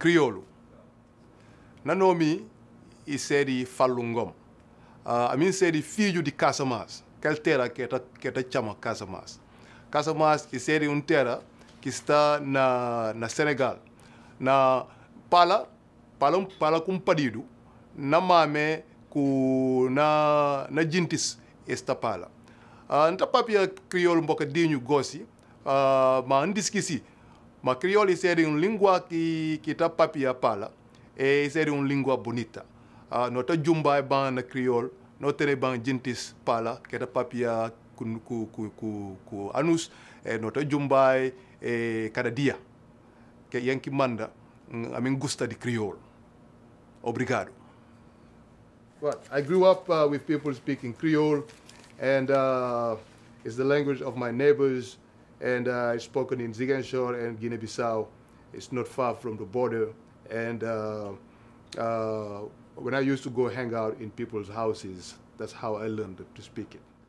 crioulo nanomi e série falungom uh, ah, a mim série filho de Casamas quel terra que ta que ta chama Casamas Casamas e série um terra que está na na Senegal na pala pala pala com padido na mame com na na Gintis, esta pala uh, nta papia crioulo mboka dinho gosi uh, ma ndiskisi Mas crioulo ser uma língua que que tá papia pala, eh, ah, e ser uma língua bonita. Uh, nota jumba é ban na crioulo, nota é ban gentis pala, que tá papia ku ku ku ku, ku anus, eh, e nota jumba eh, é cada dia. Que yanki manda, a mim gusta de crioulo. Obrigado. Well, I grew up uh, with people speaking Creole, and uh, it's the language of my neighbors and uh, I've spoken in Ziguinchor and Guinea-Bissau. It's not far from the border. And uh, uh, when I used to go hang out in people's houses, that's how I learned to speak it.